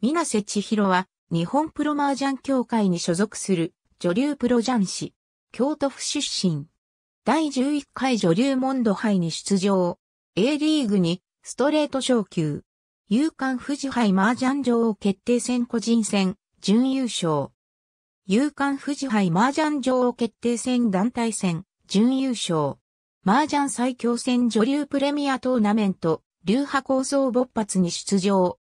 水瀬千尋は、日本プロ麻雀協会に所属する女流プロ雀士、京都府出身。第11回女流モンド杯に出場。A リーグにストレート昇級。勇敢富士杯麻雀女王決定戦個人戦、準優勝。勇敢富士杯麻雀女王決定戦団体戦、準優勝。麻雀最強戦女流プレミアトーナメント、流派構想勃発に出場。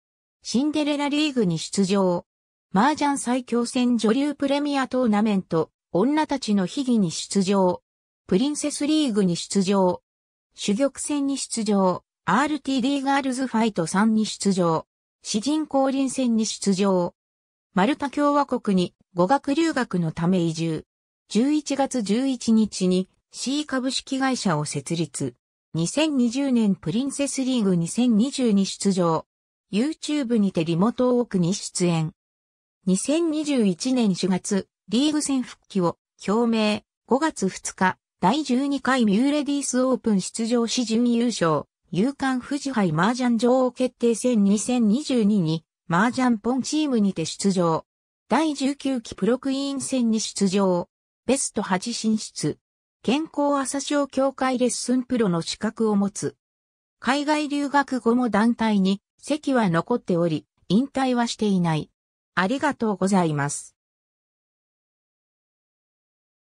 シンデレラリーグに出場。麻雀最強戦女流プレミアトーナメント、女たちの秘儀に出場。プリンセスリーグに出場。主玉戦に出場。RTD ガールズファイト3に出場。詩人降臨戦に出場。マルタ共和国に語学留学のため移住。11月11日に C 株式会社を設立。2020年プリンセスリーグ2020に出場。YouTube にてリモートオークに出演。2021年4月、リーグ戦復帰を表明。5月2日、第12回ミューレディースオープン出場し準優勝。勇敢富士杯麻雀女王決定戦2022に麻雀ポンチームにて出場。第19期プロクイーン戦に出場。ベスト8進出。健康朝潮協会レッスンプロの資格を持つ。海外留学後も団体に席は残っており、引退はしていない。ありがとうございます。